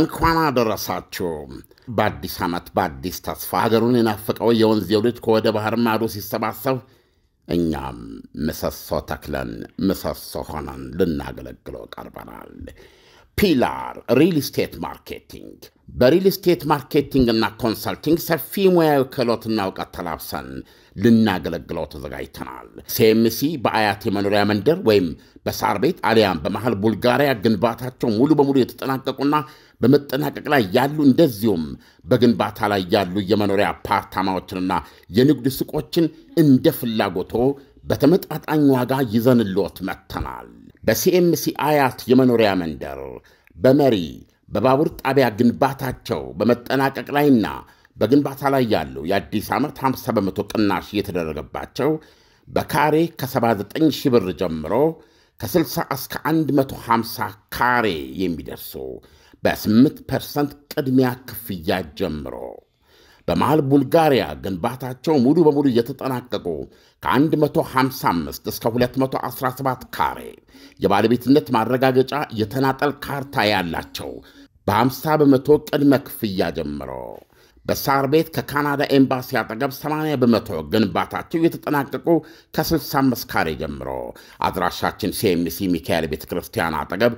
እንኳን አደረሳችሁ። በአዲስ ዓመት በአዲስ ተስፋ ሀገሩን የናፈቀው የወንዝ የውልድ ከወደ ባህር ማዶ ሲሰባሰብ እኛም ምሰሶ ተክለን ምሰሶ ሆነን ልናገለግለው ቀርበናል። ፒላር ሪል ስቴት ማርኬቲንግ በሪል ስቴት ማርኬቲንግና ኮንሰልቲንግ ሰፊ ሙያዊ ክህሎትና እውቀት ተላብሰን ልናገለግለው ተዘጋጅተናል። ሲኤምሲ በአያት የመኖሪያ መንደር ወይም በሳር ቤት አሊያም በመሃል ቡልጋሪያ ግንባታቸው ሙሉ በሙሉ የተጠናቀቁና በመጠናቀቅ ላይ ያሉ እንደዚሁም በግንባታ ላይ ያሉ የመኖሪያ አፓርታማዎችንና የንግድ ሱቆችን እንደ ፍላጎቶ በተመጣጣኝ ዋጋ ይዘንልዎት መጥተናል። በሲኤምሲ አያት የመኖሪያ መንደር በመሪ በባቡር ጣቢያ ግንባታቸው በመጠናቀቅ ላይና በግንባታ ላይ ያሉ የአዲስ ዓመት 50 በመቶ ቅናሽ እየተደረገባቸው በካሬ ከ79 ሺ ብር ጀምሮ ከ60 እስከ 150 ካሬ የሚደርሱ በ8 ፐርሰንት ቅድሚያ ክፍያ ጀምሮ በመሃል ቡልጋሪያ ግንባታቸው ሙሉ በሙሉ እየተጠናቀቁ ከ155 እስከ 217 ካሬ የባለቤትነት ማረጋገጫ የተናጠል ካርታ ያላቸው በ50 በመቶ ቅድመ ክፍያ ጀምሮ በሳር ቤት ከካናዳ ኤምባሲ አጠገብ 80 በመቶ ግንባታቸው የተጠናቀቁ ከ65 ካሬ ጀምሮ አድራሻችን ሲኤምሲ ሚካኤል ቤተ ክርስቲያን አጠገብ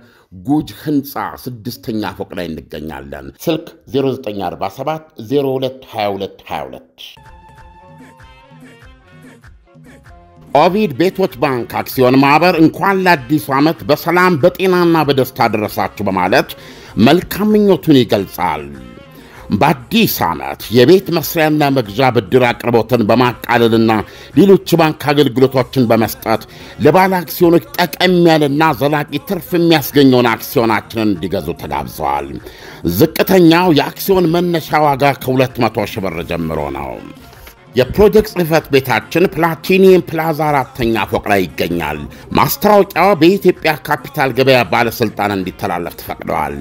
ጉጅ ህንፃ ስድስተኛ ፎቅ ላይ እንገኛለን። ስልክ 0947 02222 ኦቪድ ቤቶች ባንክ አክሲዮን ማኅበር እንኳን ለአዲሱ ዓመት በሰላም በጤናና በደስታ ደረሳችሁ በማለት መልካም ምኞቱን ይገልጻል። በአዲስ ዓመት የቤት መስሪያና መግዣ ብድር አቅርቦትን በማቃለልና ሌሎች ባንክ አገልግሎቶችን በመስጠት ለባለ አክሲዮኖች ጠቀም ያለና ዘላቂ ትርፍ የሚያስገኘውን አክሲዮናችንን እንዲገዙ ተጋብዘዋል። ዝቅተኛው የአክሲዮን መነሻ ዋጋ ከሁለት መቶ ሺህ ብር ጀምሮ ነው። የፕሮጀክት ጽህፈት ቤታችን ፕላቲኒየም ፕላዛ አራተኛ ፎቅ ላይ ይገኛል። ማስታወቂያ በኢትዮጵያ ካፒታል ገበያ ባለሥልጣን እንዲተላለፍ ተፈቅደዋል።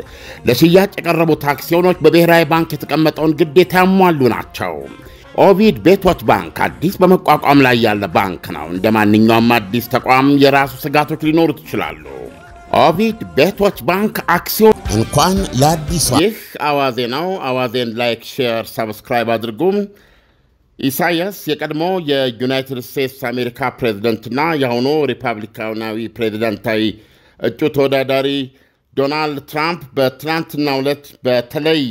ለሽያጭ የቀረቡት አክሲዮኖች በብሔራዊ ባንክ የተቀመጠውን ግዴታ ያሟሉ ናቸው። ኦቪድ ቤቶች ባንክ አዲስ በመቋቋም ላይ ያለ ባንክ ነው። እንደ ማንኛውም አዲስ ተቋም የራሱ ስጋቶች ሊኖሩት ይችላሉ። ኦቪድ ቤቶች ባንክ አክሲዮን እንኳን ለአዲሷ። ይህ አዋዜ ነው። አዋዜን ላይክ፣ ሼር፣ ሰብስክራይብ አድርጉም። ኢሳያስ የቀድሞ የዩናይትድ ስቴትስ አሜሪካ ፕሬዚደንትና የአሁኑ ሪፐብሊካናዊ ፕሬዚደንታዊ እጩ ተወዳዳሪ ዶናልድ ትራምፕ በትናንትና ዕለት በተለይ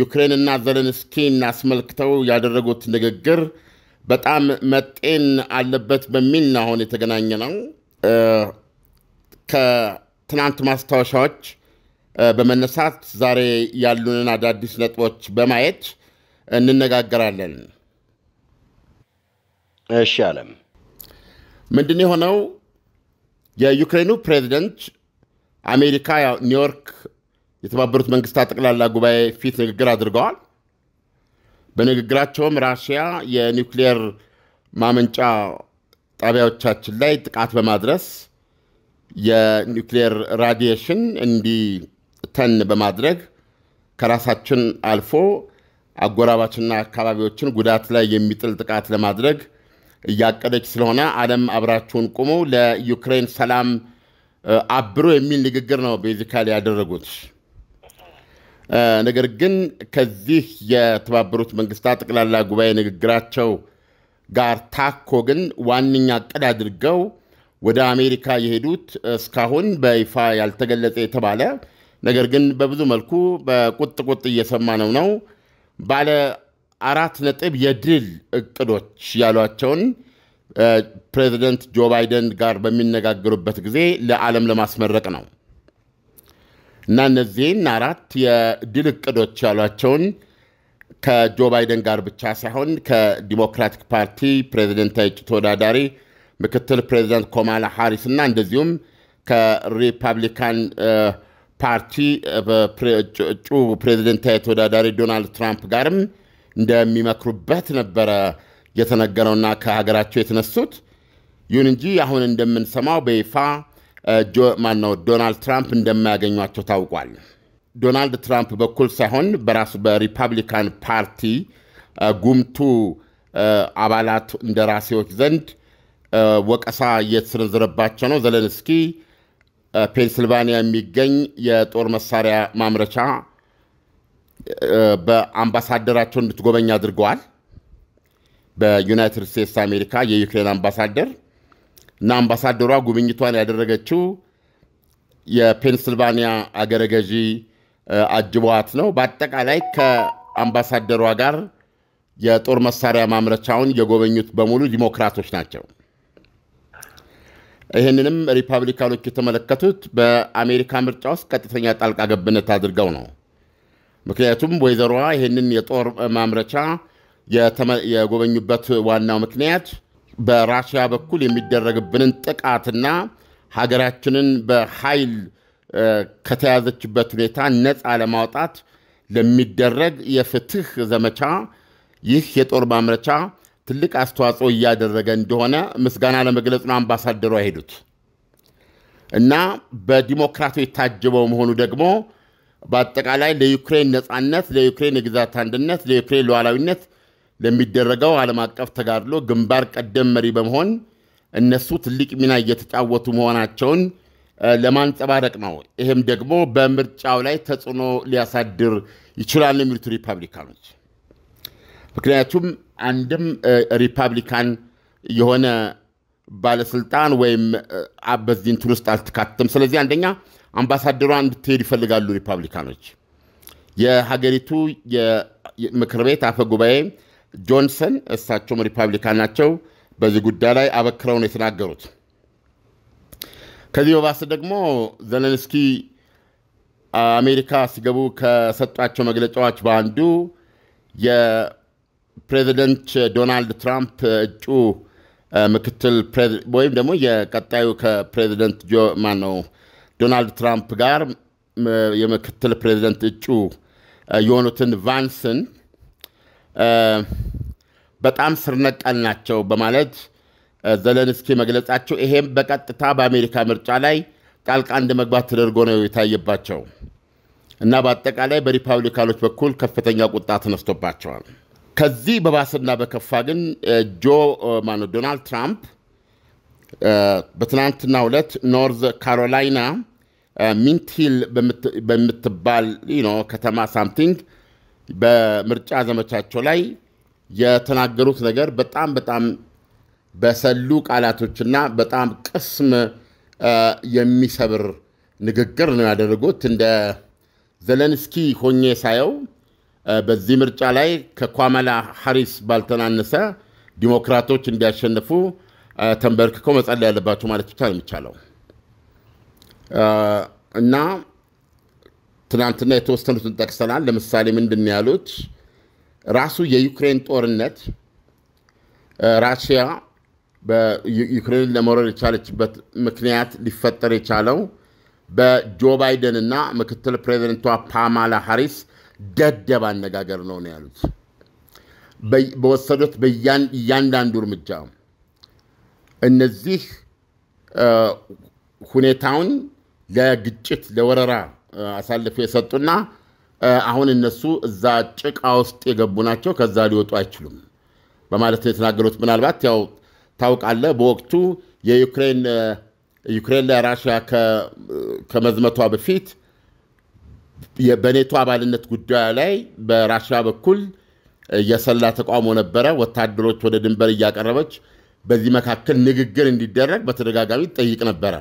ዩክሬንና ዘለንስኪን አስመልክተው ያደረጉት ንግግር በጣም መጤን አለበት በሚል ነው አሁን የተገናኘ ነው። ከትናንት ማስታወሻዎች በመነሳት ዛሬ ያሉንን አዳዲስ ነጥቦች በማየት እንነጋገራለን። እሺ አለም ምንድን የሆነው የዩክሬኑ ፕሬዚደንት አሜሪካ ኒውዮርክ የተባበሩት መንግስታት ጠቅላላ ጉባኤ ፊት ንግግር አድርገዋል። በንግግራቸውም ራሽያ የኒውክሊየር ማመንጫ ጣቢያዎቻችን ላይ ጥቃት በማድረስ የኒውክሌር ራዲየሽን እንዲተን በማድረግ ከራሳችን አልፎ አጎራባችና አካባቢዎችን ጉዳት ላይ የሚጥል ጥቃት ለማድረግ እያቀደች ስለሆነ ዓለም አብራችሁን ቁሙ፣ ለዩክሬን ሰላም አብሮ የሚል ንግግር ነው ቤዚካሊ ያደረጉት። ነገር ግን ከዚህ የተባበሩት መንግስታት ጠቅላላ ጉባኤ ንግግራቸው ጋር ታኮ ግን ዋነኛ ዕቅድ አድርገው ወደ አሜሪካ የሄዱት እስካሁን በይፋ ያልተገለጸ የተባለ ነገር ግን በብዙ መልኩ በቁጥ ቁጥ እየሰማ ነው ነው ባለ አራት ነጥብ የድል እቅዶች ያሏቸውን ፕሬዚደንት ጆ ባይደን ጋር በሚነጋገሩበት ጊዜ ለዓለም ለማስመረቅ ነው እና እነዚህን አራት የድል እቅዶች ያሏቸውን ከጆ ባይደን ጋር ብቻ ሳይሆን ከዲሞክራቲክ ፓርቲ ፕሬዚደንታዊ እጩ ተወዳዳሪ ምክትል ፕሬዚደንት ኮማላ ሃሪስ እና እንደዚሁም ከሪፐብሊካን ፓርቲ እጩ ፕሬዚደንታዊ ተወዳዳሪ ዶናልድ ትራምፕ ጋርም እንደሚመክሩበት ነበረ የተነገረውና ከሀገራቸው የተነሱት። ይሁን እንጂ አሁን እንደምንሰማው በይፋ ማነው ዶናልድ ትራምፕ እንደማያገኟቸው ታውቋል። ዶናልድ ትራምፕ በኩል ሳይሆን በራሱ በሪፐብሊካን ፓርቲ ጉምቱ አባላት እንደራሴዎች ዘንድ ወቀሳ እየተሰነዘረባቸው ነው። ዘለንስኪ ፔንስልቫኒያ የሚገኝ የጦር መሳሪያ ማምረቻ በአምባሳደራቸው እንድትጎበኝ አድርገዋል። በዩናይትድ ስቴትስ አሜሪካ የዩክሬን አምባሳደር እና አምባሳደሯ ጉብኝቷን ያደረገችው የፔንስልቫኒያ አገረ ገዢ አጅቧት ነው። በአጠቃላይ ከአምባሳደሯ ጋር የጦር መሳሪያ ማምረቻውን የጎበኙት በሙሉ ዲሞክራቶች ናቸው። ይህንንም ሪፐብሊካኖች የተመለከቱት በአሜሪካ ምርጫ ውስጥ ቀጥተኛ ጣልቃ ገብነት አድርገው ነው። ምክንያቱም ወይዘሮዋ ይህንን የጦር ማምረቻ የጎበኙበት ዋናው ምክንያት በራሽያ በኩል የሚደረግብንን ጥቃትና ሀገራችንን በኃይል ከተያዘችበት ሁኔታ ነፃ ለማውጣት ለሚደረግ የፍትህ ዘመቻ ይህ የጦር ማምረቻ ትልቅ አስተዋጽኦ እያደረገ እንደሆነ ምስጋና ለመግለጽ ነው አምባሳደሩ ሄዱት እና በዲሞክራቱ የታጀበው መሆኑ ደግሞ በአጠቃላይ ለዩክሬን ነፃነት፣ ለዩክሬን የግዛት አንድነት፣ ለዩክሬን ሉዓላዊነት ለሚደረገው ዓለም አቀፍ ተጋድሎ ግንባር ቀደም መሪ በመሆን እነሱ ትልቅ ሚና እየተጫወቱ መሆናቸውን ለማንጸባረቅ ነው። ይህም ደግሞ በምርጫው ላይ ተጽዕኖ ሊያሳድር ይችላል የሚሉት ሪፐብሊካኖች። ምክንያቱም አንድም ሪፐብሊካን የሆነ ባለስልጣን ወይም በዚህ እንትን ውስጥ አልተካተተም። ስለዚህ አንደኛ አምባሳደሯ እንድትሄድ ይፈልጋሉ ሪፐብሊካኖች። የሀገሪቱ የምክር ቤት አፈ ጉባኤ ጆንሰን እሳቸውም ሪፐብሊካን ናቸው፣ በዚህ ጉዳይ ላይ አበክረው ነው የተናገሩት። ከዚህ በባስ ደግሞ ዘለንስኪ አሜሪካ ሲገቡ ከሰጧቸው መግለጫዎች በአንዱ የፕሬዚደንት ዶናልድ ትራምፕ እጩ ምክትል ወይም ደግሞ የቀጣዩ ከፕሬዚደንት ጆ ማን ነው ዶናልድ ትራምፕ ጋር የምክትል ፕሬዚደንት እጩ የሆኑትን ቫንስን በጣም ስርነቀል ናቸው በማለት ዘለንስኪ መግለጻቸው ይሄም በቀጥታ በአሜሪካ ምርጫ ላይ ጣልቃ እንደ መግባት ተደርጎ ነው የታየባቸው እና በአጠቃላይ በሪፓብሊካኖች በኩል ከፍተኛ ቁጣ ተነስቶባቸዋል። ከዚህ በባስና በከፋ ግን ጆ ማነው ዶናልድ ትራምፕ በትናንትና ሁለት ኖርዝ ካሮላይና ሚንትሂል በምትባል ከተማ ሳምቲንግ በምርጫ ዘመቻቸው ላይ የተናገሩት ነገር በጣም በጣም በሰሉ ቃላቶችና በጣም ቅስም የሚሰብር ንግግር ነው ያደረጉት። እንደ ዘለንስኪ ሆኜ ሳየው በዚህ ምርጫ ላይ ከኳመላ ሀሪስ ባልተናነሰ ዲሞክራቶች እንዲያሸንፉ ተንበርክከው መጸለይ ያለባቸው ማለት ብቻ ነው የሚቻለው እና ትናንትና የተወሰኑትን ጠቅሰናል። ለምሳሌ ምንድን ያሉት ራሱ የዩክሬን ጦርነት ራሽያ በዩክሬን ለመውረር የቻለችበት ምክንያት ሊፈጠር የቻለው በጆ ባይደን እና ምክትል ፕሬዚደንቷ ፓማላ ሀሪስ ደደብ አነጋገር ነው ነው ያሉት በወሰዱት እያንዳንዱ እርምጃ እነዚህ ሁኔታውን ለግጭት ለወረራ አሳልፈው የሰጡና አሁን እነሱ እዛ ጭቃ ውስጥ የገቡ ናቸው፣ ከዛ ሊወጡ አይችሉም በማለት ነው የተናገሩት። ምናልባት ያው ታውቃለህ በወቅቱ የዩክሬን ዩክሬን ከመዝመቷ በፊት በኔቶ አባልነት ጉዳዩ ላይ በራሽያ በኩል የሰላ ተቃውሞ ነበረ። ወታደሮች ወደ ድንበር እያቀረበች በዚህ መካከል ንግግር እንዲደረግ በተደጋጋሚ ጠይቅ ነበረ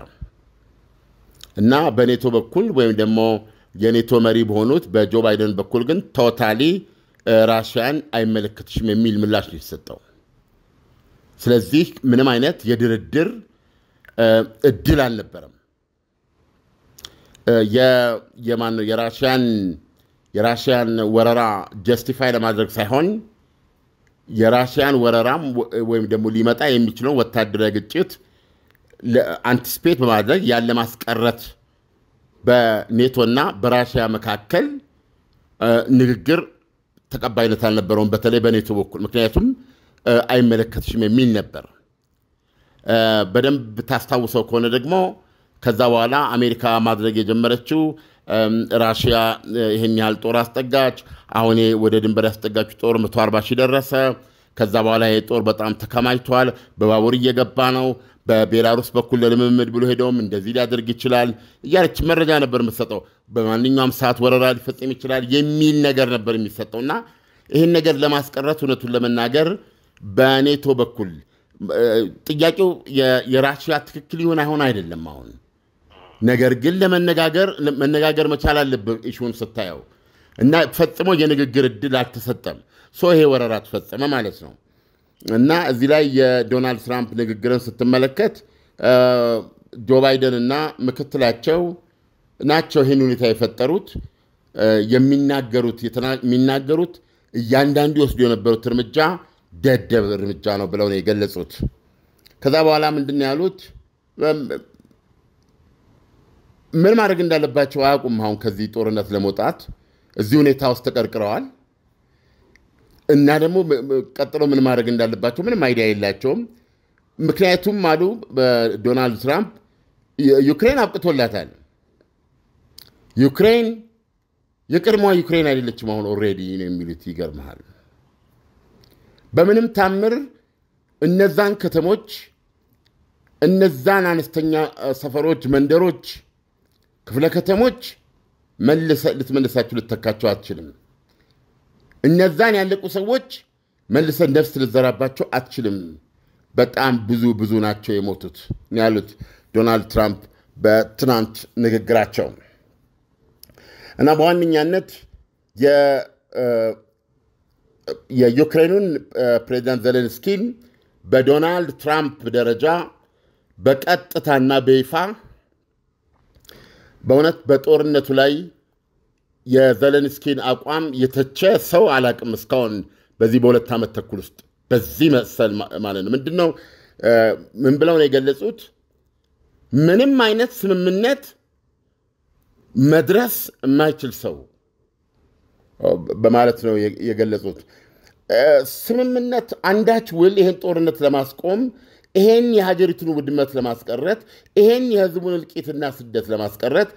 እና በኔቶ በኩል ወይም ደግሞ የኔቶ መሪ በሆኑት በጆ ባይደን በኩል ግን ቶታሊ ራሽያን አይመለከትሽም የሚል ምላሽ ነው የተሰጠው። ስለዚህ ምንም አይነት የድርድር እድል አልነበረም። የራሽያን ወረራ ጀስቲፋይ ለማድረግ ሳይሆን የራሽያን ወረራም ወይም ደግሞ ሊመጣ የሚችለውን ወታደራዊ ግጭት አንቲስፔት በማድረግ ያለ ማስቀረት በኔቶና በራሽያ መካከል ንግግር ተቀባይነት አልነበረውም፣ በተለይ በኔቶ በኩል ምክንያቱም አይመለከትሽም የሚል ነበር። በደንብ ታስታውሰው ከሆነ ደግሞ ከዛ በኋላ አሜሪካ ማድረግ የጀመረችው ራሽያ ይህን ያህል ጦር አስጠጋች። አሁን ወደ ድንበር ያስጠጋች ጦር 140 ሺህ ደረሰ። ከዛ በኋላ ይሄ ጦር በጣም ተከማችቷል። በባቡር እየገባ ነው። በቤላሩስ በኩል ለልምምድ ብሎ ሄደውም እንደዚህ ሊያደርግ ይችላል እያለች መረጃ ነበር የምትሰጠው። በማንኛውም ሰዓት ወረራ ሊፈጽም ይችላል የሚል ነገር ነበር የሚሰጠው እና ይህን ነገር ለማስቀረት እውነቱን ለመናገር በኔቶ በኩል ጥያቄው የራሽያ ትክክል ይሆን አይሆን አይደለም አሁን ነገር ግን ለመነጋገር መነጋገር መቻል አለብህ። ኢሹን ስታየው እና ፈጽሞ የንግግር እድል አልተሰጠም። ሶ ይሄ ወረራ ተፈጸመ ማለት ነው። እና እዚህ ላይ የዶናልድ ትራምፕ ንግግርን ስትመለከት ጆ ባይደን እና ምክትላቸው ናቸው ይህን ሁኔታ የፈጠሩት። የሚናገሩት የሚናገሩት እያንዳንዱ ይወስዱ የነበሩት እርምጃ ደደብ እርምጃ ነው ብለው ነው የገለጹት። ከዛ በኋላ ምንድን ያሉት ምን ማድረግ እንዳለባቸው አያውቁም። አሁን ከዚህ ጦርነት ለመውጣት እዚህ ሁኔታ ውስጥ ተቀርቅረዋል እና ደግሞ ቀጥሎ ምን ማድረግ እንዳለባቸው ምንም አይዲያ የላቸውም። ምክንያቱም አሉ በዶናልድ ትራምፕ ዩክሬን አብቅቶላታል። ዩክሬን የቅድሞ ዩክሬን አይደለችም አሁን ኦልሬዲ ነው የሚሉት። ይገርመሃል። በምንም ታምር እነዛን ከተሞች እነዛን አነስተኛ ሰፈሮች፣ መንደሮች ክፍለ ከተሞች ልትመልሳችሁ ልተካቸው አትችልም። እነዛን ያለቁ ሰዎች መልሰ ነፍስ ልዘራባቸው አትችልም። በጣም ብዙ ብዙ ናቸው የሞቱት ያሉት ዶናልድ ትራምፕ በትናንት ንግግራቸው እና በዋነኛነት የዩክሬኑን ፕሬዚዳንት ዘሌንስኪን በዶናልድ ትራምፕ ደረጃ በቀጥታና በይፋ በእውነት በጦርነቱ ላይ የዘለንስኪን አቋም የተቸ ሰው አላቅም እስካሁን በዚህ በሁለት ዓመት ተኩል ውስጥ በዚህ መሰል ማለት ነው። ምንድን ነው ምን ብለው ነው የገለጹት? ምንም አይነት ስምምነት መድረስ የማይችል ሰው በማለት ነው የገለጹት። ስምምነት አንዳች ውል ይህን ጦርነት ለማስቆም ይሄን የሀገሪቱን ውድመት ለማስቀረት ይሄን የህዝቡን እልቂትና ስደት ለማስቀረት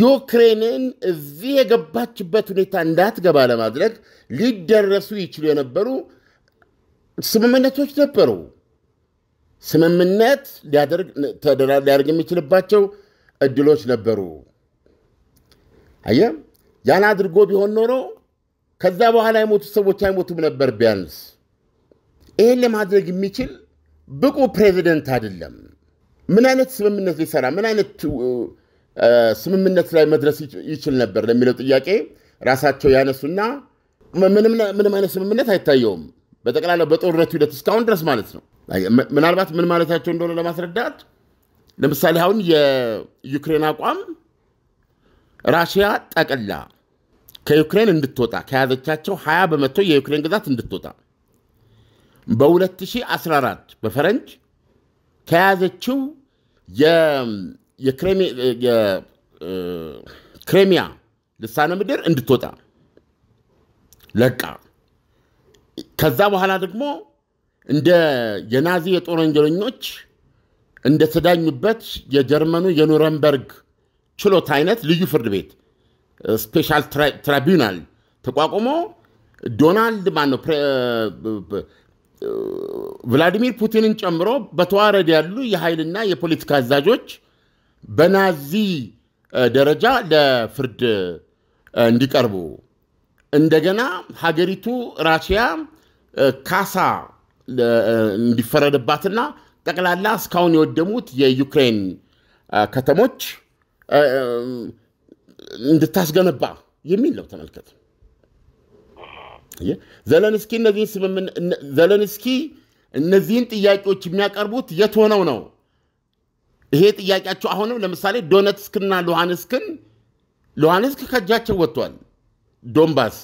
ዩክሬንን እዚህ የገባችበት ሁኔታ እንዳትገባ ለማድረግ ሊደረሱ ይችሉ የነበሩ ስምምነቶች ነበሩ። ስምምነት ሊያደርግ የሚችልባቸው እድሎች ነበሩ። አየህ፣ ያን አድርጎ ቢሆን ኖሮ ከዛ በኋላ የሞቱ ሰዎች አይሞቱም ነበር። ቢያንስ ይህን ለማድረግ የሚችል ብቁ ፕሬዚደንት አይደለም። ምን አይነት ስምምነት ሊሰራ ምን አይነት ስምምነት ላይ መድረስ ይችል ነበር ለሚለው ጥያቄ ራሳቸው ያነሱና ምንም አይነት ስምምነት አይታየውም። በጠቅላላው በጦርነቱ ሂደት እስካሁን ድረስ ማለት ነው። ምናልባት ምን ማለታቸው እንደሆነ ለማስረዳት ለምሳሌ አሁን የዩክሬን አቋም ራሽያ ጠቅላ ከዩክሬን እንድትወጣ ከያዘቻቸው ሀያ በመቶ የዩክሬን ግዛት እንድትወጣ በ2014 በፈረንጅ ከያዘችው የክሬሚያ ልሳነ ምድር እንድትወጣ ለቃ ከዛ በኋላ ደግሞ እንደ የናዚ የጦር ወንጀለኞች እንደተዳኙበት የጀርመኑ የኑረንበርግ ችሎት አይነት ልዩ ፍርድ ቤት ስፔሻል ትራቢናል ተቋቁሞ ዶናልድ ማነው ቭላዲሚር ፑቲንን ጨምሮ በተዋረድ ያሉ የኃይልና የፖለቲካ አዛዦች በናዚ ደረጃ ለፍርድ እንዲቀርቡ እንደገና ሀገሪቱ ራሽያ ካሳ እንዲፈረድባትና ጠቅላላ እስካሁን የወደሙት የዩክሬን ከተሞች እንድታስገነባ የሚል ነው። ተመልከት። ዘለንስኪ እነዚህን ስምምን ዘለንስኪ እነዚህን ጥያቄዎች የሚያቀርቡት የት ሆነው ነው? ይሄ ጥያቄያቸው አሁንም ለምሳሌ ዶነትስክና ሉሃንስክን ሉሃንስክ ከእጃቸው ወጥቷል። ዶንባስ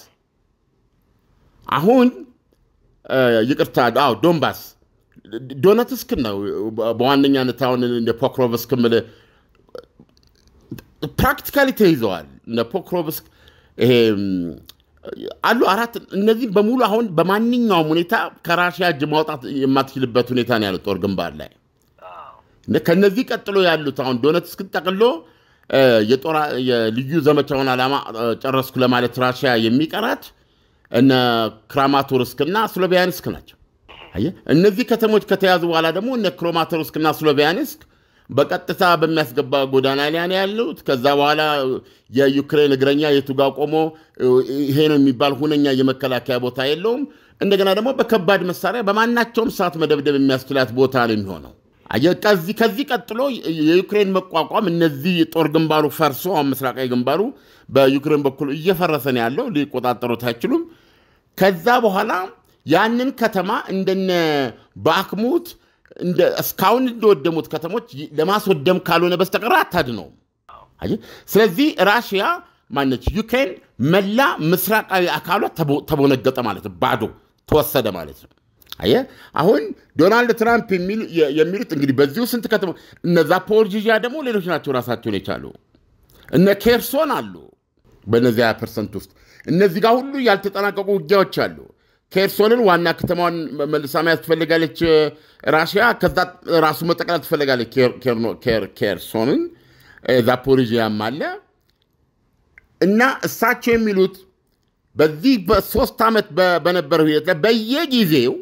አሁን ይቅርታ፣ አዎ ዶንባስ ዶነትስክ ነው በዋነኛነት አሁን እንደ ፖክሮቭስክ ምል ፕራክቲካሊ ተይዘዋል። እንደ ፖክሮቭስክ ይሄ አሉ አራት እነዚህ በሙሉ አሁን በማንኛውም ሁኔታ ከራሽያ እጅ ማውጣት የማትችልበት ሁኔታ ነው ያሉት ጦር ግንባር ላይ ከነዚህ ቀጥሎ ያሉት አሁን ዶነትስክን ጠቅሎ የልዩ ዘመቻውን ዓላማ ጨረስኩ ለማለት ራሽያ የሚቀራት እነ ክራማቶርስክ እና ስሎቪያንስክ ናቸው። እነዚህ ከተሞች ከተያዙ በኋላ ደግሞ እነ ክሮማቶርስክ እና ስሎቪያንስክ በቀጥታ በሚያስገባ ጎዳና ላይ ያለሁት። ከዛ በኋላ የዩክሬን እግረኛ የቱጋ ቆሞ ይሄ ነው የሚባል ሁነኛ የመከላከያ ቦታ የለውም። እንደገና ደግሞ በከባድ መሳሪያ በማናቸውም ሰዓት መደብደብ የሚያስችላት ቦታ ነው የሚሆነው። ከዚህ ቀጥሎ የዩክሬን መቋቋም እነዚህ ጦር ግንባሩ ፈርሶ አሁን ምስራቃዊ ግንባሩ በዩክሬን በኩል እየፈረሰ ነው ያለው። ሊቆጣጠሩት አይችሉም። ከዛ በኋላ ያንን ከተማ እንደነ ባክሙት እስካሁን እንደወደሙት ከተሞች ለማስወደም ካልሆነ በስተቀር አታድነውም። ስለዚህ ራሽያ ማነች ዩክሬን መላ ምስራቃዊ አካሏ ተቦነገጠ ማለት ነው፣ ባዶ ተወሰደ ማለት ነው። አየ አሁን ዶናልድ ትራምፕ የሚሉት እንግዲህ በዚሁ ስንት ከተማ እነ ዛፖርጂያ ደግሞ ሌሎች ናቸው ራሳቸውን የቻሉ እነ ኬርሶን አሉ በነዚያ ፐርሰንት ውስጥ እነዚህ ጋር ሁሉ ያልተጠናቀቁ ውጊያዎች አሉ። ኬርሶንን ዋና ከተማዋን መልሳ መያዝ ትፈልጋለች ራሽያ። ከዛ ራሱ መጠቅለል ትፈልጋለች ኬርሶንን። ዛፖሪዥያም አለ እና እሳቸው የሚሉት በዚህ በሶስት ዓመት በነበረው ሂደት ላይ በየጊዜው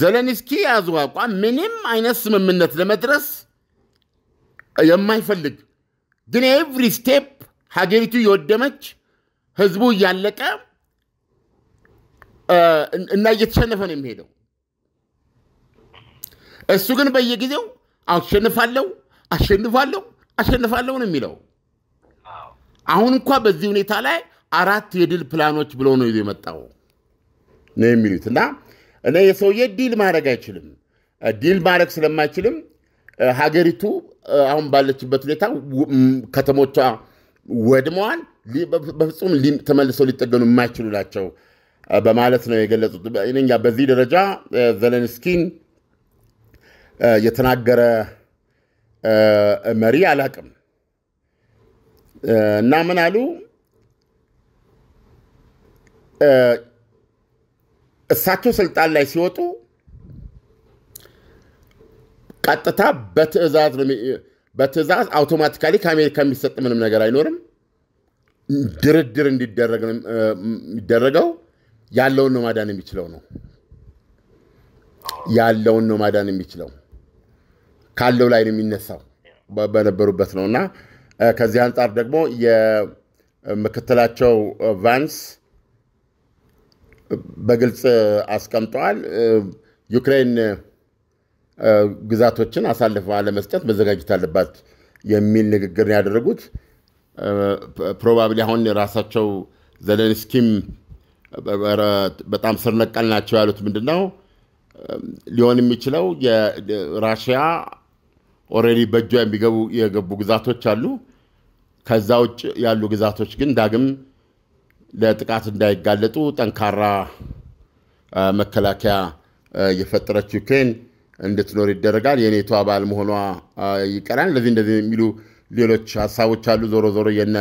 ዘለንስኪ የያዙ አቋም ምንም አይነት ስምምነት ለመድረስ የማይፈልግ ግን ኤቭሪ ስቴፕ ሀገሪቱ የወደመች ህዝቡ እያለቀ እና እየተሸነፈ ነው የሚሄደው። እሱ ግን በየጊዜው አሸንፋለሁ፣ አሸንፋለሁ፣ አሸንፋለሁ ነው የሚለው። አሁን እንኳ በዚህ ሁኔታ ላይ አራት የድል ፕላኖች ብሎ ነው ይዞ የመጣው ነው የሚሉት እና እና የሰውዬ ዲል ማድረግ አይችልም። ዲል ማድረግ ስለማይችልም ሀገሪቱ አሁን ባለችበት ሁኔታ ከተሞቿ ወድመዋል። በፍጹም ተመልሰው ሊጠገኑ የማይችሉ ናቸው። በማለት ነው የገለጹት። እኛ በዚህ ደረጃ ዘለንስኪን የተናገረ መሪ አላቅም እና ምን አሉ እሳቸው ስልጣን ላይ ሲወጡ ቀጥታ በትዕዛዝ በትዕዛዝ አውቶማቲካሊ ከአሜሪካ የሚሰጥ ምንም ነገር አይኖርም። ድርድር እንዲደረግ የሚደረገው። ያለውን ነው ማዳን የሚችለው ነው። ያለውን ነው ማዳን የሚችለው ካለው ላይ ነው የሚነሳው በነበሩበት ነው እና ከዚህ አንጻር ደግሞ የምክትላቸው ቫንስ በግልጽ አስቀምጠዋል። ዩክሬን ግዛቶችን አሳልፈ ለመስጠት መዘጋጀት አለባት የሚል ንግግር ያደረጉት ፕሮባብሊ አሁን ራሳቸው ዘለንስኪም በጣም ስር ነቀል ናቸው ያሉት ምንድን ነው ሊሆን የሚችለው የራሽያ ኦልሬዲ በእጇ የሚገቡ የገቡ ግዛቶች አሉ። ከዛ ውጭ ያሉ ግዛቶች ግን ዳግም ለጥቃት እንዳይጋለጡ ጠንካራ መከላከያ የፈጠረች ዩክሬን እንድትኖር ይደረጋል። የኔቶ አባል መሆኗ ይቀራል። እንደዚህ እንደዚህ የሚሉ ሌሎች ሀሳቦች አሉ። ዞሮ ዞሮ የነ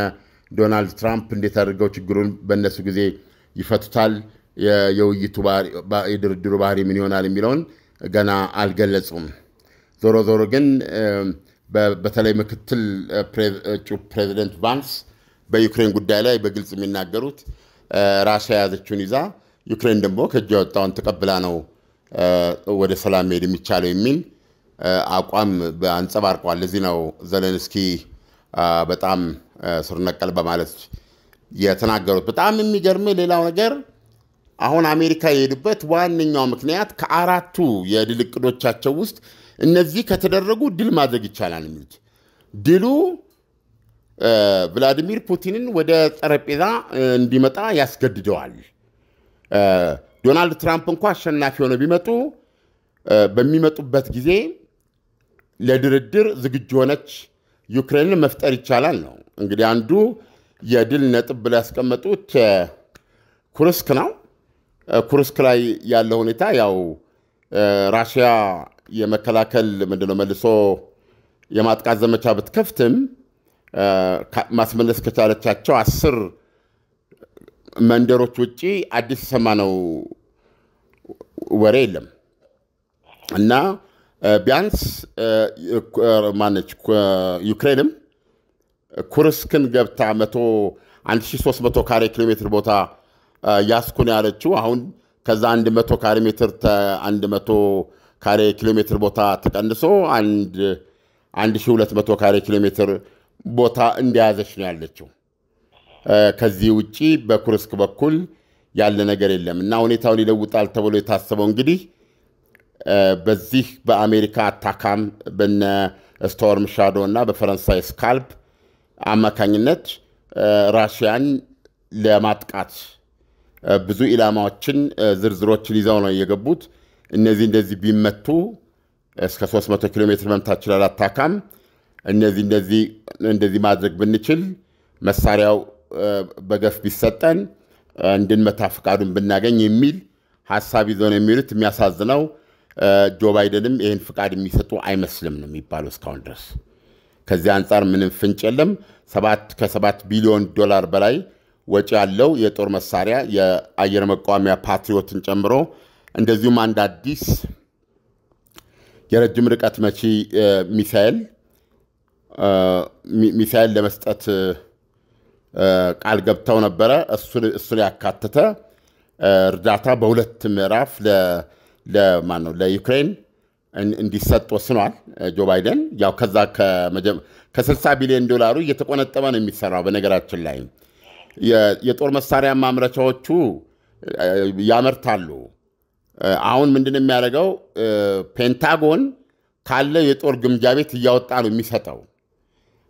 ዶናልድ ትራምፕ እንዴት አድርገው ችግሩን በእነሱ ጊዜ ይፈቱታል? የውይይቱ የድርድሩ ባህሪ ምን ይሆናል የሚለውን ገና አልገለጹም። ዞሮ ዞሮ ግን በተለይ ምክትል ፕሬዚደንት ቫንስ በዩክሬን ጉዳይ ላይ በግልጽ የሚናገሩት ራሽያ የያዘችውን ይዛ ዩክሬን ደግሞ ከእጇ ወጣውን ተቀብላ ነው ወደ ሰላም መሄድ የሚቻለው የሚል አቋም አንጸባርቋል። ለዚህ ነው ዘለንስኪ በጣም ስር ነቀል በማለት የተናገሩት። በጣም የሚገርም ሌላው ነገር አሁን አሜሪካ የሄዱበት ዋነኛው ምክንያት ከአራቱ የድል እቅዶቻቸው ውስጥ እነዚህ ከተደረጉ ድል ማድረግ ይቻላል የሚሉት ድሉ ቭላዲሚር ፑቲንን ወደ ጠረጴዛ እንዲመጣ ያስገድደዋል። ዶናልድ ትራምፕ እንኳ አሸናፊ ሆነ ቢመጡ በሚመጡበት ጊዜ ለድርድር ዝግጁ የሆነች ዩክሬንን መፍጠር ይቻላል ነው እንግዲህ አንዱ የድል ነጥብ ብለው ያስቀመጡት ኩርስክ ነው። ኩርስክ ላይ ያለ ሁኔታ ያው ራሽያ የመከላከል ምንድነው መልሶ የማጥቃት ዘመቻ ብትከፍትም ማስመለስ ከቻለቻቸው አስር መንደሮች ውጭ አዲስ የሰማ ነው ወሬ የለም እና ቢያንስ ማነች ዩክሬንም ኩርስክን ገብታ 1300 ካሬ ኪሎ ሜትር ቦታ ያስኩን ያለችው አሁን ከዛ 100 ካሬ ሜትር 100 ካሬ ኪሎ ሜትር ቦታ ተቀንሶ 1200 ካሬ ኪሎ ሜትር ቦታ እንደያዘች ነው ያለችው። ከዚህ ውጪ በኩርስክ በኩል ያለ ነገር የለም እና ሁኔታውን ይለውጣል ተብሎ የታሰበው እንግዲህ በዚህ በአሜሪካ አታካም በነ ስቶርም ሻዶ እና በፈረንሳይ ስካልፕ አማካኝነት ራሽያን ለማጥቃት ብዙ ኢላማዎችን ዝርዝሮችን ይዘው ነው የገቡት። እነዚህ እንደዚህ ቢመቱ እስከ 300 ኪሎ ሜትር መምታት ይችላል አታካም። እነዚህ እንደዚህ እንደዚህ ማድረግ ብንችል መሳሪያው በገፍ ቢሰጠን እንድንመታ ፍቃዱን ብናገኝ የሚል ሀሳብ ይዘው ነው የሚሉት። የሚያሳዝነው ጆ ባይደንም ይህን ፍቃድ የሚሰጡ አይመስልም ነው የሚባለው እስካሁን ድረስ። ከዚህ አንጻር ምንም ፍንጭ የለም። ከሰባት ቢሊዮን ዶላር በላይ ወጪ ያለው የጦር መሳሪያ የአየር መቃወሚያ ፓትሪዮትን ጨምሮ እንደዚሁም አንድ አዲስ የረጅም ርቀት መቺ ሚሳይል ሚሳይል ለመስጠት ቃል ገብተው ነበረ። እሱ ያካተተ እርዳታ በሁለት ምዕራፍ ለማን ነው ለዩክሬን እንዲሰጥ ወስኗል። ጆ ባይደን ያው ከዛ ከ60 ቢሊዮን ዶላሩ እየተቆነጠበ ነው የሚሰራው። በነገራችን ላይ የጦር መሳሪያ ማምረቻዎቹ ያመርታሉ። አሁን ምንድን የሚያደርገው ፔንታጎን ካለው የጦር ግምጃ ቤት እያወጣ ነው የሚሰጠው።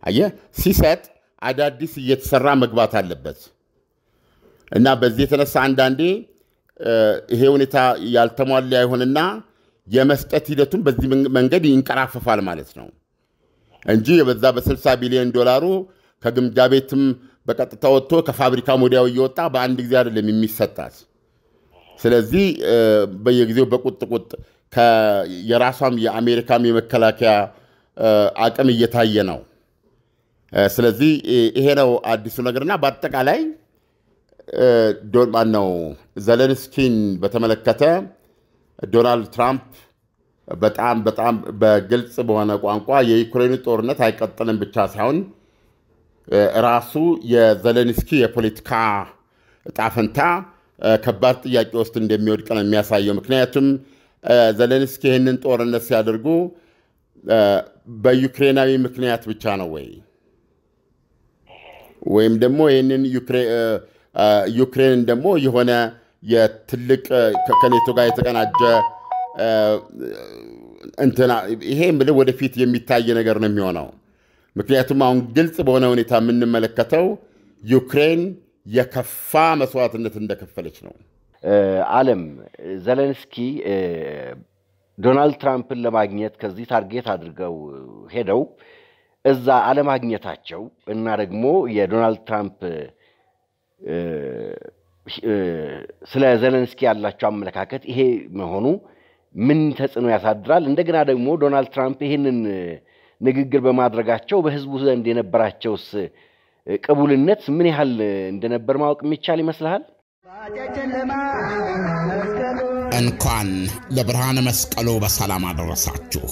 አየህ፣ ሲሰጥ አዳዲስ እየተሰራ መግባት አለበት እና በዚህ የተነሳ አንዳንዴ ይሄ ሁኔታ ያልተሟላ ይሆንና የመስጠት ሂደቱን በዚህ መንገድ ይንቀራፈፋል ማለት ነው እንጂ በዛ በ60 ቢሊዮን ዶላሩ ከግምጃ ቤትም በቀጥታ ወጥቶ ከፋብሪካም ወዲያው እየወጣ በአንድ ጊዜ አይደለም የሚሰጣት። ስለዚህ በየጊዜው በቁጥቁጥ የራሷም የአሜሪካም የመከላከያ አቅም እየታየ ነው። ስለዚህ ይሄ ነው አዲሱ ነገርና በአጠቃላይ ማነው ዘለንስኪን በተመለከተ ዶናልድ ትራምፕ በጣም በጣም በግልጽ በሆነ ቋንቋ የዩክሬኑ ጦርነት አይቀጥልም ብቻ ሳይሆን ራሱ የዘለንስኪ የፖለቲካ እጣፈንታ ከባድ ጥያቄ ውስጥ እንደሚወድቅ ነው የሚያሳየው። ምክንያቱም ዘለንስኪ ይህንን ጦርነት ሲያደርጉ በዩክሬናዊ ምክንያት ብቻ ነው ወይ ወይም ደግሞ ይህንን ዩክሬንን ደግሞ የሆነ የትልቅ ከኔቶ ጋር የተቀናጀ እንትና ይሄ ምል ወደፊት የሚታይ ነገር ነው የሚሆነው። ምክንያቱም አሁን ግልጽ በሆነ ሁኔታ የምንመለከተው ዩክሬን የከፋ መስዋዕትነት እንደከፈለች ነው። አለም ዘለንስኪ ዶናልድ ትራምፕን ለማግኘት ከዚህ ታርጌት አድርገው ሄደው እዛ አለማግኘታቸው እና ደግሞ የዶናልድ ትራምፕ ስለ ዘለንስኪ ያላቸው አመለካከት ይሄ መሆኑ ምን ተጽዕኖ ያሳድራል? እንደገና ደግሞ ዶናልድ ትራምፕ ይህንን ንግግር በማድረጋቸው በህዝቡ ዘንድ የነበራቸውስ ቅቡልነት ምን ያህል እንደነበር ማወቅ የሚቻል ይመስልሃል? እንኳን ለብርሃነ መስቀሉ በሰላም አደረሳችሁ።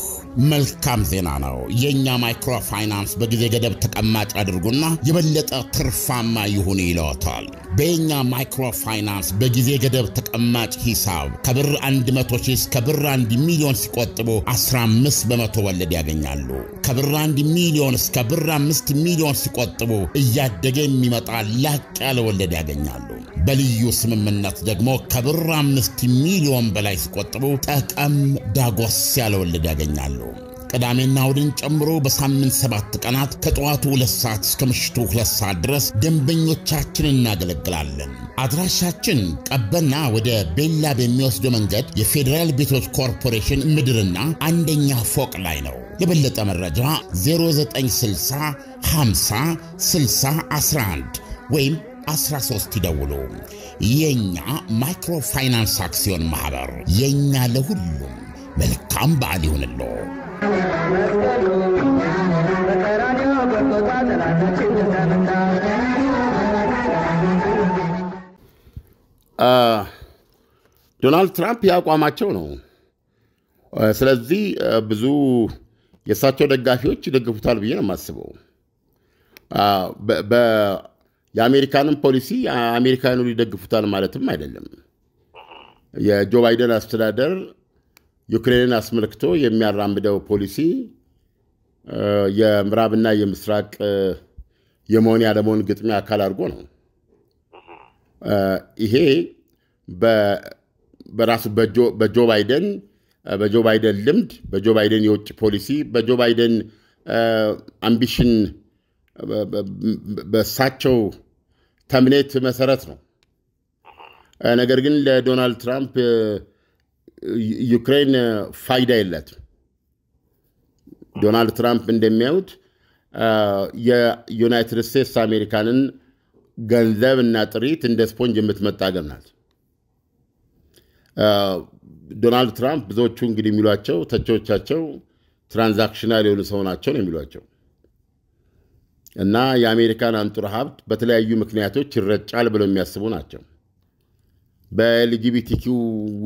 መልካም ዜና ነው። የእኛ ማይክሮፋይናንስ በጊዜ ገደብ ተቀማጭ አድርጉና የበለጠ ትርፋማ ይሁን ይለዎታል። በኛ ማይክሮፋይናንስ በጊዜ ገደብ ተቀማጭ ሂሳብ ከብር 100 ሺህ እስከ ብር 1 ሚሊዮን ሲቆጥቡ 15 በመቶ ወለድ ያገኛሉ። ከብር 1 ሚሊዮን እስከ ብር 5 ሚሊዮን ሲቆጥቡ እያደገ የሚመጣ ላቅ ያለ ወለድ ያገኛሉ። በልዩ ስምምነት ደግሞ ከብር 5 ሚሊዮን ከሚሊዮን በላይ ሲቆጥሩ ጠቀም ዳጎስ ያለ ወለድ ያገኛሉ። ቅዳሜና እሁድን ጨምሮ በሳምንት ሰባት ቀናት ከጠዋቱ ሁለት ሰዓት እስከ ምሽቱ ሁለት ሰዓት ድረስ ደንበኞቻችን እናገለግላለን። አድራሻችን ቀበና ወደ ቤላ በሚወስደው መንገድ የፌዴራል ቤቶች ኮርፖሬሽን ምድርና አንደኛ ፎቅ ላይ ነው። የበለጠ መረጃ 0960 50 60 11 ወይም 13 ይደውሉ። የእኛ ማይክሮፋይናንስ አክሲዮን ማህበር የእኛ ለሁሉም መልካም በዓል ይሁንሎ። ዶናልድ ትራምፕ የአቋማቸው ነው። ስለዚህ ብዙ የእሳቸው ደጋፊዎች ይደግፉታል ብዬ ነው የማስበው። የአሜሪካንን ፖሊሲ አሜሪካኑ ሊደግፉታል ማለትም አይደለም። የጆ ባይደን አስተዳደር ዩክሬንን አስመልክቶ የሚያራምደው ፖሊሲ የምዕራብና የምስራቅ የመሆን ያለመሆን ግጥሚያ አካል አድርጎ ነው። ይሄ በራሱ በጆ ባይደን በጆ ባይደን ልምድ፣ በጆ ባይደን የውጭ ፖሊሲ፣ በጆ ባይደን አምቢሽን በእሳቸው ተምኔት መሰረት ነው። ነገር ግን ለዶናልድ ትራምፕ ዩክሬን ፋይዳ የላትም። ዶናልድ ትራምፕ እንደሚያዩት የዩናይትድ ስቴትስ አሜሪካንን ገንዘብ እና ጥሪት እንደ ስፖንጅ የምትመጣገብ ናት። ዶናልድ ትራምፕ ብዙዎቹ እንግዲህ የሚሏቸው ተቺዎቻቸው ትራንዛክሽናል የሆኑ ሰው ናቸው ነው የሚሏቸው። እና የአሜሪካን አንጡር ሀብት በተለያዩ ምክንያቶች ይረጫል ብለው የሚያስቡ ናቸው። በኤልጂቢቲኪው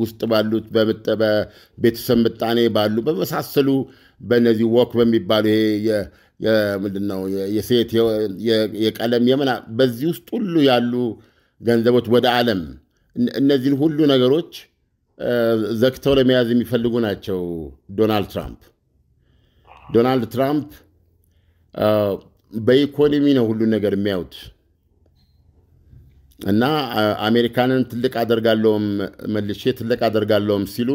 ውስጥ ባሉት በቤተሰብ ምጣኔ ባሉ በመሳሰሉ በእነዚህ ወክ በሚባሉ ምንድነው የሴት የቀለም የምና በዚህ ውስጥ ሁሉ ያሉ ገንዘቦች ወደ ዓለም እነዚህን ሁሉ ነገሮች ዘግተው ለመያዝ የሚፈልጉ ናቸው ዶናልድ ትራምፕ ዶናልድ ትራምፕ በኢኮኖሚ ነው ሁሉን ነገር የሚያዩት እና አሜሪካንን ትልቅ አደርጋለውም መልሼ ትልቅ አደርጋለሁም ሲሉ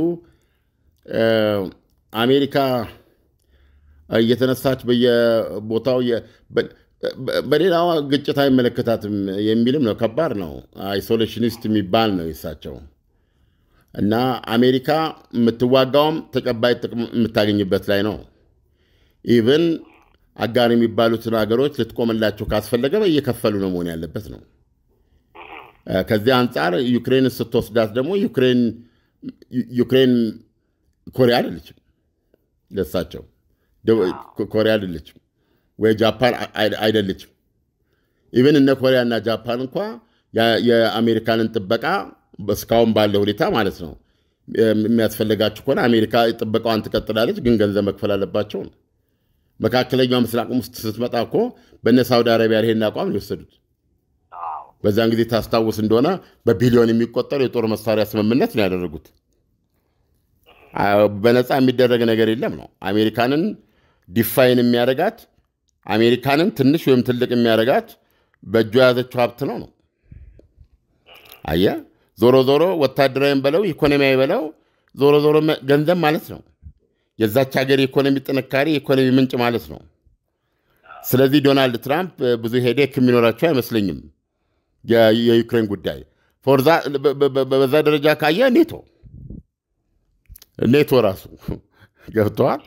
አሜሪካ እየተነሳች በየቦታው በሌላዋ ግጭት አይመለከታትም የሚልም ነው። ከባድ ነው። አይሶሌሽኒስት የሚባል ነው የሳቸው እና አሜሪካ የምትዋጋውም ተጨባጭ ጥቅም የምታገኝበት ላይ ነው ኢቨን አጋር የሚባሉትን ሀገሮች ልትቆምላቸው ካስፈለገ እየከፈሉ ነው መሆን ያለበት ነው። ከዚህ አንጻር ዩክሬን ስትወስዳት ደግሞ ዩክሬን ኮሪያ አይደለችም፣ ለሳቸው ኮሪያ አይደለችም ወይ ጃፓን አይደለችም። ኢቨን እነ ኮሪያ እና ጃፓን እንኳ የአሜሪካንን ጥበቃ እስካሁን ባለ ሁኔታ ማለት ነው የሚያስፈልጋችሁ ከሆነ አሜሪካ ጥበቃዋን ትቀጥላለች፣ ግን ገንዘብ መክፈል አለባቸው ነው። መካከለኛው ምስራቅ ውስጥ ስትመጣ እኮ በነ ሳውዲ አረቢያ ይሄን አቋም የወሰዱት በዚያን ጊዜ ታስታውስ እንደሆነ በቢሊዮን የሚቆጠር የጦር መሳሪያ ስምምነት ነው ያደረጉት። በነፃ የሚደረግ ነገር የለም ነው። አሜሪካንን ዲፋይን የሚያደርጋት አሜሪካንን ትንሽ ወይም ትልቅ የሚያደርጋት በእጇ የያዘችው ሀብት ነው ነው። አየህ፣ ዞሮ ዞሮ ወታደራዊም በለው ኢኮኖሚያዊ በለው ዞሮ ዞሮ ገንዘብ ማለት ነው። የዛች ሀገር የኢኮኖሚ ጥንካሬ የኢኮኖሚ ምንጭ ማለት ነው። ስለዚህ ዶናልድ ትራምፕ ብዙ ሄዴክ የሚኖራቸው አይመስለኝም። የዩክሬን ጉዳይ በዛ ደረጃ ካየ ኔቶ ኔቶ ራሱ ገብተዋል።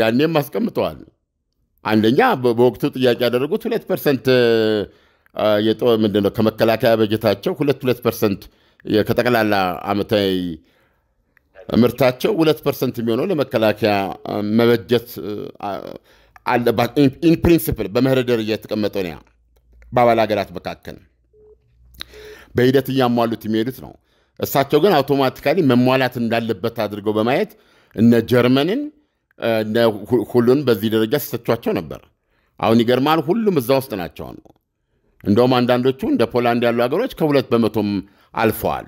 ያኔም አስቀምጠዋል። አንደኛ በወቅቱ ጥያቄ ያደረጉት ሁለት ፐርሰንት የጦ ምንድነው ከመከላከያ በጀታቸው ሁለት ሁለት ፐርሰንት ከጠቅላላ አመታዊ ምርታቸው ሁለት ፐርሰንት የሚሆነው ለመከላከያ መበጀት አለባት። ኢንፕሪንሲፕል ፕሪንሲፕል ደረጃ የተቀመጠው ነው። በአባል ሀገራት መካከል በሂደት እያሟሉት የሚሄዱት ነው። እሳቸው ግን አውቶማቲካሊ መሟላት እንዳለበት አድርገው በማየት እነ ጀርመንን ሁሉን በዚህ ደረጃ ሲተቿቸው ነበር። አሁን ይገርማል፣ ሁሉም እዛ ውስጥ ናቸው። እንደውም አንዳንዶቹ እንደ ፖላንድ ያሉ ሀገሮች ከሁለት በመቶም አልፈዋል።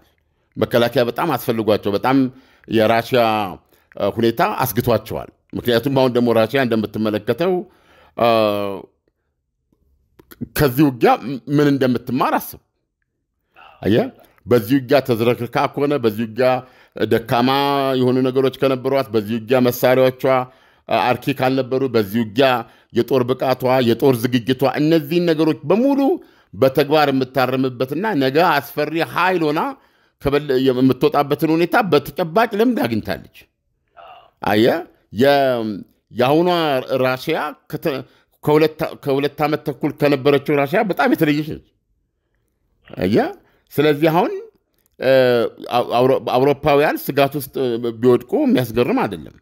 መከላከያ በጣም አስፈልጓቸው በጣም የራሽያ ሁኔታ አስግቷቸዋል። ምክንያቱም አሁን ደግሞ ራሽያ እንደምትመለከተው ከዚህ ውጊያ ምን እንደምትማር አስብ። አየህ፣ በዚህ ውጊያ ተዝረክርካ ከሆነ በዚህ ውጊያ ደካማ የሆኑ ነገሮች ከነበሯት፣ በዚህ ውጊያ መሳሪያዎቿ አርኪ ካልነበሩ፣ በዚህ ውጊያ የጦር ብቃቷ፣ የጦር ዝግጅቷ፣ እነዚህን ነገሮች በሙሉ በተግባር የምታረምበትና ነገ አስፈሪ ኃይል ሆና የምትወጣበትን ሁኔታ በተጨባጭ ልምድ አግኝታለች። አየህ የአሁኗ ራሽያ ከሁለት ዓመት ተኩል ከነበረችው ራሽያ በጣም የተለየች ነች። አየህ ስለዚህ አሁን አውሮፓውያን ስጋት ውስጥ ቢወድቁ የሚያስገርም አይደለም።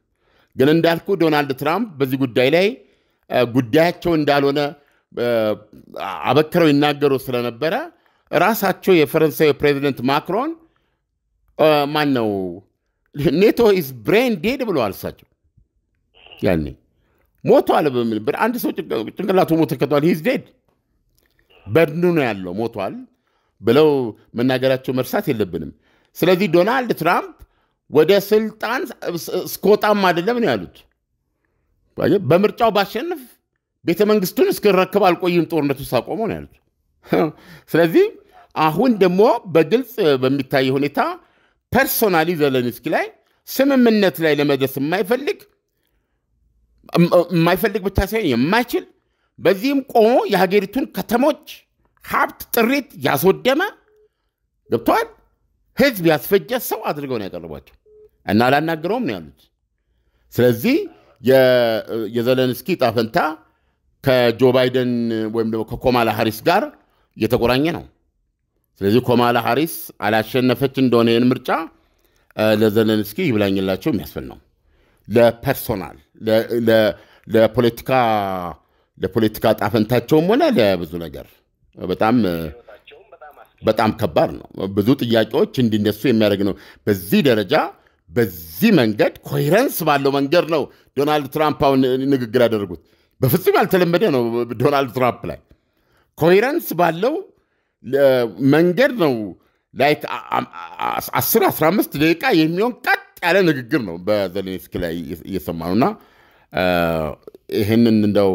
ግን እንዳልኩ ዶናልድ ትራምፕ በዚህ ጉዳይ ላይ ጉዳያቸው እንዳልሆነ አበክረው ይናገሩ ስለነበረ ራሳቸው የፈረንሳዊ ፕሬዚደንት ማክሮን ማን ነው ኔቶ ኢዝ ብሬን ዴድ ብለዋል እሳቸው። ያኔ ሞቷል። አንድ ሰው ጭንቅላቱ ሞተ ከተባለ ሂዝ ዴድ በድኑ ነው ያለው ሞቷል ብለው መናገራቸው መርሳት የለብንም። ስለዚህ ዶናልድ ትራምፕ ወደ ስልጣን እስከወጣም አይደለም ነው ያሉት። በምርጫው ባሸንፍ ቤተ መንግስቱን እስክረክብ አልቆይም፣ ጦርነቱ ሳቆመው ነው ያሉት። ስለዚህ አሁን ደግሞ በግልጽ በሚታይ ሁኔታ ፐርሶናሊ ዘለንስኪ ላይ ስምምነት ላይ ለመድረስ የማይፈልግ የማይፈልግ ብቻ ሳይሆን የማይችል በዚህም ቆሞ የሀገሪቱን ከተሞች ሀብት ጥሪት ያስወደመ ገብተዋል ህዝብ ያስፈጀ ሰው አድርገው ነው ያቀረቧቸው እና አላናገረውም ነው ያሉት። ስለዚህ የዘለንስኪ ጣፈንታ ከጆ ባይደን ወይም ደግሞ ከኮማላ ሀሪስ ጋር እየተቆራኘ ነው። ስለዚህ ኮማላ ሀሪስ አላሸነፈች እንደሆነ ይህን ምርጫ ለዘለንስኪ ይብላኝላቸው የሚያስብል ነው። ለፐርሶናል ለፖለቲካ ለፖለቲካ ጣፈንታቸውም ሆነ ለብዙ ነገር በጣም በጣም ከባድ ነው። ብዙ ጥያቄዎች እንዲነሱ የሚያደርግ ነው። በዚህ ደረጃ በዚህ መንገድ ኮሄረንስ ባለው መንገድ ነው ዶናልድ ትራምፕ አሁን ንግግር ያደረጉት። በፍጹም ያልተለመደ ነው ዶናልድ ትራምፕ ላይ ኮሄረንስ ባለው መንገድ ነው ላይ አስር 15 ደቂቃ የሚሆን ቀጥ ያለ ንግግር ነው በዘሌንስኪ ላይ እየሰማ ነው እና ይህንን እንደው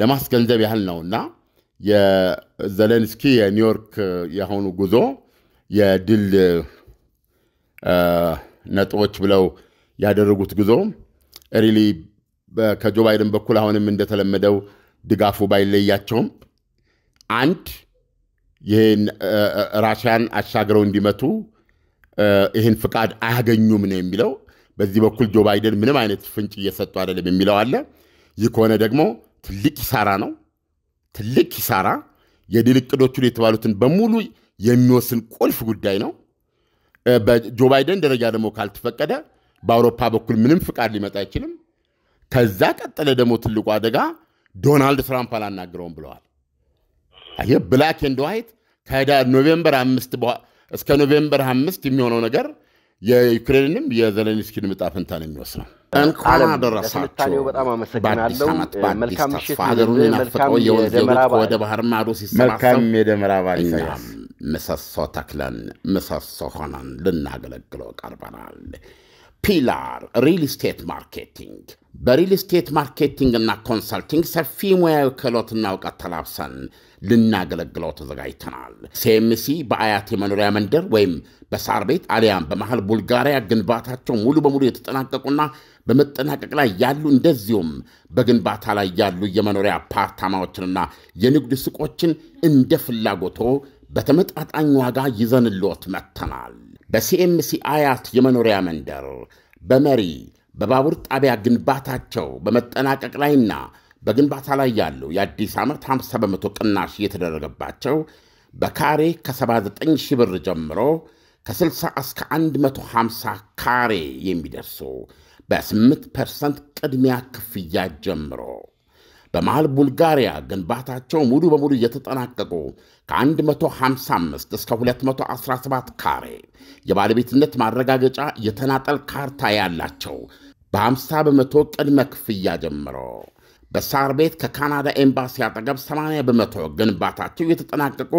ለማስገንዘብ ያህል ነው እና የዘሌንስኪ የኒውዮርክ የአሁኑ ጉዞ የድል ነጥቦች ብለው ያደረጉት ጉዞ ሪሊ ከጆ ባይደን በኩል አሁንም እንደተለመደው ድጋፉ ባይለያቸውም አንድ ይህን ራሽያን አሻግረው እንዲመቱ ይህን ፍቃድ አያገኙም ነው የሚለው። በዚህ በኩል ጆ ባይደን ምንም አይነት ፍንጭ እየሰጡ አይደለም የሚለው አለ። ይህ ከሆነ ደግሞ ትልቅ ኪሳራ ነው። ትልቅ ኪሳራ የድል እቅዶቹን የተባሉትን በሙሉ የሚወስን ቁልፍ ጉዳይ ነው። በጆ ባይደን ደረጃ ደግሞ ካልተፈቀደ በአውሮፓ በኩል ምንም ፍቃድ ሊመጣ አይችልም። ከዛ ቀጠለ ደግሞ ትልቁ አደጋ ዶናልድ ትራምፕ አላናግረውም ብለዋል። አየ ብላክ ኤንድ ዋይት ከህዳር ኖቬምበር አምስት እስከ ኖቬምበር አምስት የሚሆነው ነገር የዩክሬንንም የዘለንስኪን ዕጣ ፈንታ ነው የሚወስነው። እንኳን አደረሳችሁ። በአዲስ ዓመት በአዲስ ሀገሩን የናፈቀው የወንዝ ወደ ባህር ማዶ ሲሰባሰብ እኛም ምሰሶ ተክለን ምሰሶ ሆነን ልናገለግለው ቀርበናል። ፒላር ሪል ስቴት ማርኬቲንግ በሪል ስቴት ማርኬቲንግና ኮንሰልቲንግ ሰፊ ሙያዊ ክህሎትና እውቀት ተላብሰን ልናገለግለው ተዘጋጅተናል። ሲኤምሲ በአያት የመኖሪያ መንደር ወይም በሳር ቤት አሊያም በመሃል ቡልጋሪያ ግንባታቸው ሙሉ በሙሉ የተጠናቀቁና በመጠናቀቅ ላይ ያሉ እንደዚሁም በግንባታ ላይ ያሉ የመኖሪያ አፓርታማዎችንና የንግድ ሱቆችን እንደ ፍላጎቶ በተመጣጣኝ ዋጋ ይዘንልዎት መጥተናል። በሲኤምሲ አያት የመኖሪያ መንደር በመሪ በባቡር ጣቢያ ግንባታቸው በመጠናቀቅ ላይና በግንባታ ላይ ያሉ የአዲስ ዓመት 50 በመቶ ቅናሽ እየተደረገባቸው በካሬ ከ79 ሺህ ብር ጀምሮ ከ60 እስከ 150 ካሬ የሚደርሱ በ8 ፐርሰንት ቅድሚያ ክፍያ ጀምሮ በመሃል ቡልጋሪያ ግንባታቸው ሙሉ በሙሉ እየተጠናቀቁ ከ155 እስከ 217 ካሬ የባለቤትነት ማረጋገጫ የተናጠል ካርታ ያላቸው በ50 በመቶ ቅድመ ክፍያ ጀምሮ በሳር ቤት ከካናዳ ኤምባሲ አጠገብ 80 በመቶ ግንባታቸው የተጠናቀቁ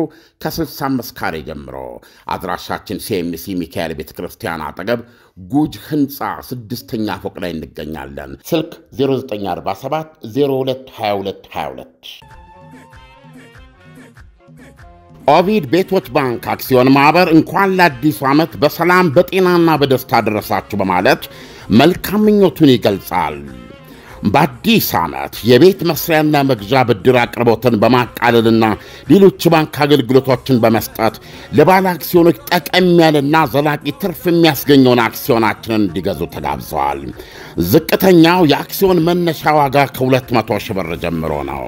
ከ65 ካሬ ጀምሮ አድራሻችን ሲኤምሲ ሚካኤል ቤተ ክርስቲያን አጠገብ ጉጅ ህንፃ ስድስተኛ ፎቅ ላይ እንገኛለን። ስልክ 0947 022222 ኦቪድ ቤቶች ባንክ አክሲዮን ማኅበር እንኳን ለአዲሱ ዓመት በሰላም በጤናና በደስታ ደረሳችሁ በማለት መልካም ምኞቱን ይገልጻል። በአዲስ ዓመት የቤት መስሪያና መግዣ ብድር አቅርቦትን በማቃለልና ሌሎች ባንክ አገልግሎቶችን በመስጠት ለባለ አክሲዮኖች ጠቀም ያለና ዘላቂ ትርፍ የሚያስገኘውን አክሲዮናችንን እንዲገዙ ተጋብዘዋል። ዝቅተኛው የአክሲዮን መነሻ ዋጋ ከሁለት መቶ ሺህ ብር ጀምሮ ነው።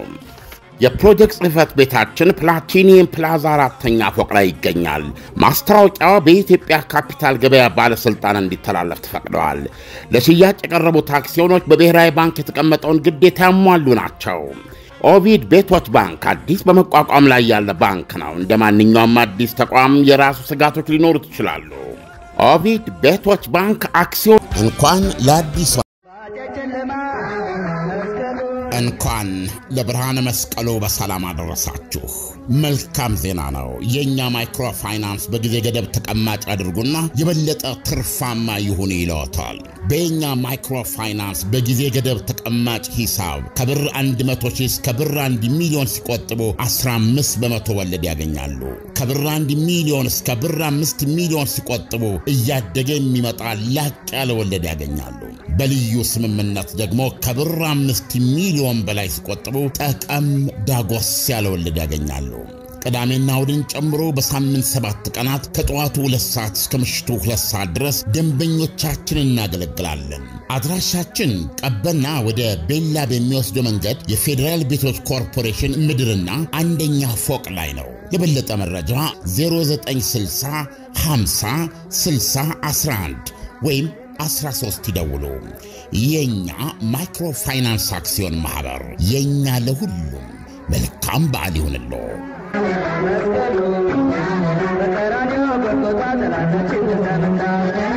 የፕሮጀክት ጽህፈት ቤታችን ፕላቲኒየም ፕላዛ አራተኛ ፎቅ ላይ ይገኛል። ማስታወቂያው በኢትዮጵያ ካፒታል ገበያ ባለሥልጣን እንዲተላለፍ ተፈቅደዋል። ለሽያጭ የቀረቡ አክሲዮኖች በብሔራዊ ባንክ የተቀመጠውን ግዴታ ያሟሉ ናቸው። ኦቪድ ቤቶች ባንክ አዲስ በመቋቋም ላይ ያለ ባንክ ነው። እንደ ማንኛውም አዲስ ተቋም የራሱ ስጋቶች ሊኖሩት ይችላሉ። ኦቪድ ቤቶች ባንክ አክሲዮን እንኳን ለአዲስ እንኳን ለብርሃነ መስቀሉ በሰላም አደረሳችሁ። መልካም ዜና ነው። የእኛ ማይክሮ ፋይናንስ በጊዜ ገደብ ተቀማጭ አድርጉና የበለጠ ትርፋማ ይሁን ይለዎታል። በኛ ማይክሮ ፋይናንስ በጊዜ ገደብ ተቀማጭ ሂሳብ ከብር 100 ሺህ እስከ ብር 1 ሚሊዮን ሲቆጥቡ 15 በመቶ ወለድ ያገኛሉ። ከብር አንድ ሚሊዮን እስከ ብር አምስት ሚሊዮን ሲቆጥቡ እያደገ የሚመጣ ላቅ ያለ ወለድ ያገኛሉ። በልዩ ስምምነት ደግሞ ከብር አምስት ሚሊዮን በላይ ሲቆጥቡ ጠቀም ዳጎስ ያለ ወለድ ያገኛሉ። ቅዳሜና እሁድን ጨምሮ በሳምንት ሰባት ቀናት ከጠዋቱ ሁለት ሰዓት እስከ ምሽቱ ሁለት ሰዓት ድረስ ደንበኞቻችን እናገለግላለን። አድራሻችን ቀበና ወደ ቤላ በሚወስደው መንገድ የፌዴራል ቤቶች ኮርፖሬሽን ምድርና አንደኛ ፎቅ ላይ ነው። የበለጠ መረጃ 0960 50 60 11 ወይም 13 ይደውሉ። የእኛ ማይክሮፋይናንስ አክሲዮን ማኅበር የእኛ ለሁሉም መልካም በዓል ይሁንልዎ። መስቀሉ በቀራንዮ በቆቃ ጠላታችን ተመታ።